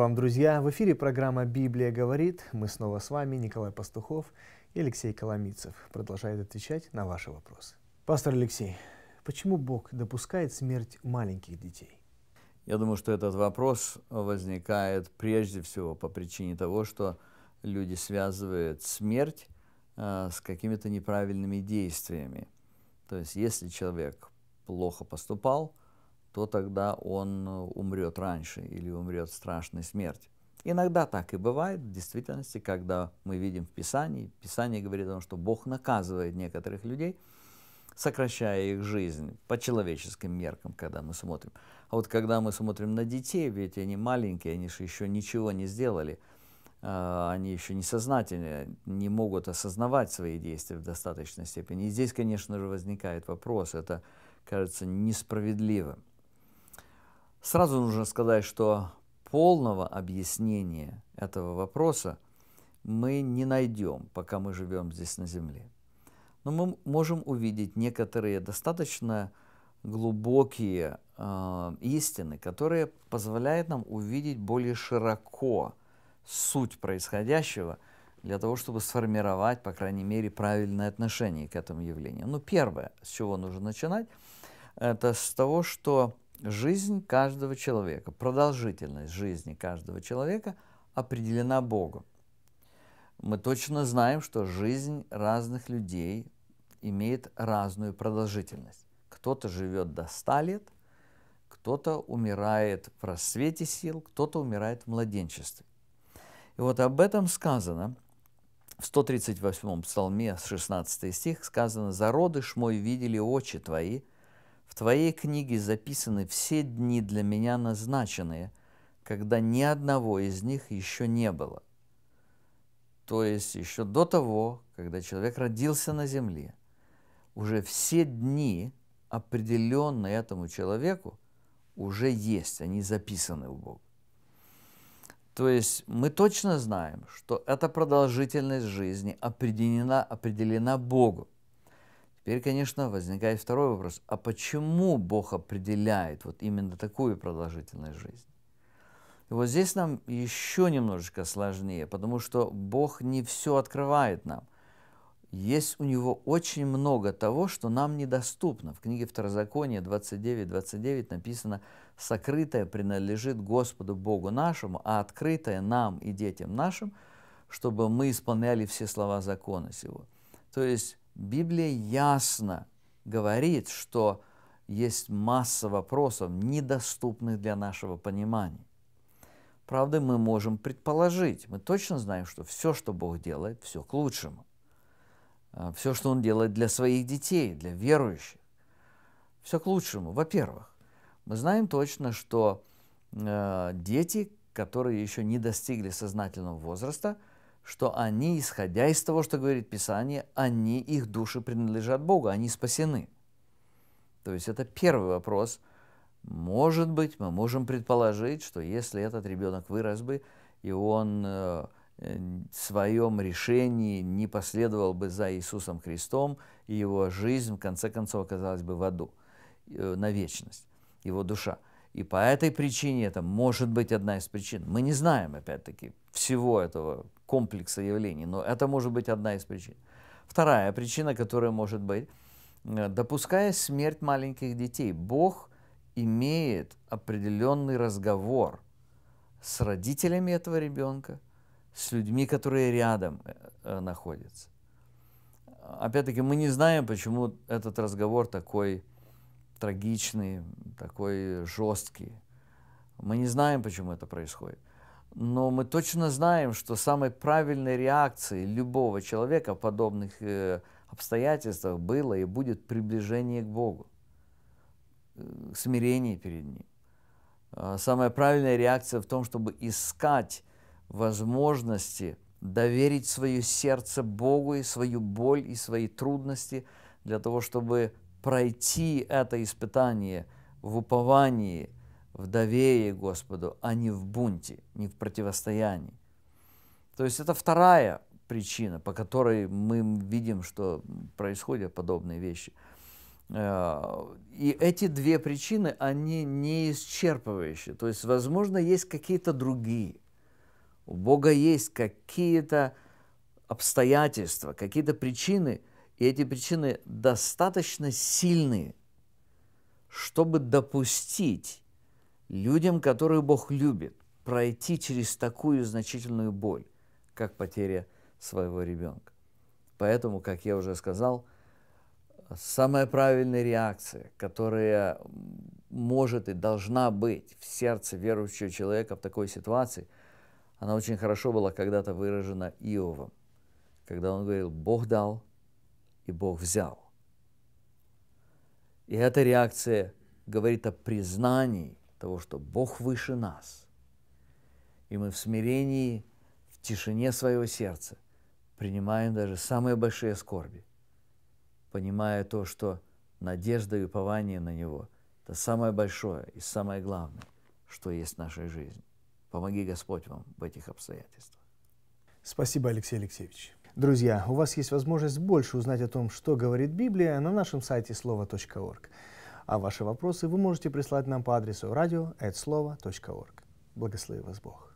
вам, друзья! В эфире программа «Библия говорит». Мы снова с вами, Николай Пастухов и Алексей Коломицев. Продолжает отвечать на ваши вопросы. Пастор Алексей, почему Бог допускает смерть маленьких детей? Я думаю, что этот вопрос возникает прежде всего по причине того, что люди связывают смерть э, с какими-то неправильными действиями. То есть, если человек плохо поступал, то тогда он э, умрет раньше или умрет страшной смертью. Иногда так и бывает в действительности, когда мы видим в Писании, Писание говорит о том, что Бог наказывает некоторых людей, сокращая их жизнь по человеческим меркам, когда мы смотрим. А вот когда мы смотрим на детей, ведь они маленькие, они же еще ничего не сделали, а, они еще несознательные, не могут осознавать свои действия в достаточной степени. И здесь, конечно же, возникает вопрос, это кажется несправедливым. Сразу нужно сказать, что полного объяснения этого вопроса мы не найдем, пока мы живем здесь на Земле. Но мы можем увидеть некоторые достаточно глубокие э, истины, которые позволяют нам увидеть более широко суть происходящего для того, чтобы сформировать, по крайней мере, правильное отношение к этому явлению. Ну, первое, с чего нужно начинать, это с того, что жизнь каждого человека, продолжительность жизни каждого человека определена Богом. Мы точно знаем, что жизнь разных людей имеет разную продолжительность. Кто-то живет до 100 лет, кто-то умирает в расцвете сил, кто-то умирает в младенчестве. И вот об этом сказано в 138-м псалме, 16 стих, сказано «Зародыш мой видели очи твои, в Твоей книге записаны все дни для меня назначенные, когда ни одного из них еще не было. То есть еще до того, когда человек родился на земле, уже все дни, определенные этому человеку, уже есть, они записаны у Бога. То есть мы точно знаем, что эта продолжительность жизни определена, определена Богу. Теперь, конечно, возникает второй вопрос. А почему Бог определяет вот именно такую продолжительность жизни? И вот здесь нам еще немножечко сложнее, потому что Бог не все открывает нам. Есть у Него очень много того, что нам недоступно. В книге Второзакония 29.29 29 написано «Сокрытое принадлежит Господу Богу нашему, а открытое нам и детям нашим, чтобы мы исполняли все слова закона сего». То есть Библия ясно говорит, что есть масса вопросов, недоступных для нашего понимания. Правда, мы можем предположить, мы точно знаем, что все, что Бог делает, все к лучшему. А, все, что Он делает для своих детей, для верующих, все к лучшему. Во-первых, мы знаем точно, что э, дети, которые еще не достигли сознательного возраста – что они, исходя из того, что говорит Писание, они, их души принадлежат Богу, они спасены. То есть это первый вопрос. Может быть, мы можем предположить, что если этот ребенок вырос бы, и он э, в своем решении не последовал бы за Иисусом Христом, и его жизнь, в конце концов, оказалась бы в аду э, на вечность, его душа. И по этой причине это может быть одна из причин. Мы не знаем, опять-таки, всего этого комплекса явлений. Но это может быть одна из причин. Вторая причина, которая может быть, э, допуская смерть маленьких детей, Бог имеет определенный разговор с родителями этого ребенка, с людьми, которые рядом э, э, находятся. Опять-таки, мы не знаем, почему этот разговор такой трагичный, такой жесткий. Мы не знаем, почему это происходит. Но мы точно знаем, что самой правильной реакцией любого человека в подобных э, обстоятельствах было и будет приближение к Богу, э, смирение перед Ним. А самая правильная реакция в том, чтобы искать возможности доверить свое сердце Богу и свою боль и свои трудности для того, чтобы пройти это испытание в уповании – в доверии Господу, а не в бунте, не в противостоянии. То есть это вторая причина, по которой мы видим, что происходят подобные вещи. Э, и эти две причины, они не исчерпывающие. То есть, возможно, есть какие-то другие. У Бога есть какие-то обстоятельства, какие-то причины, и эти причины достаточно сильные, чтобы допустить людям, которые Бог любит, пройти через такую значительную боль, как потеря своего ребенка. Поэтому, как я уже сказал, самая правильная реакция, которая может и должна быть в сердце верующего человека в такой ситуации, она очень хорошо была когда-то выражена Иовом, когда он говорил «Бог дал, и Бог взял». И эта реакция говорит о признании того, что Бог выше нас. И мы в смирении, в тишине своего сердца принимаем даже самые большие скорби, понимая то, что надежда и упование на Него – это самое большое и самое главное, что есть в нашей жизни. Помоги Господь вам в этих обстоятельствах. Спасибо, Алексей Алексеевич. Друзья, у вас есть возможность больше узнать о том, что говорит Библия на нашем сайте слово.орг. А ваши вопросы вы можете прислать нам по адресу радио.слово.орг. Благослови вас Бог.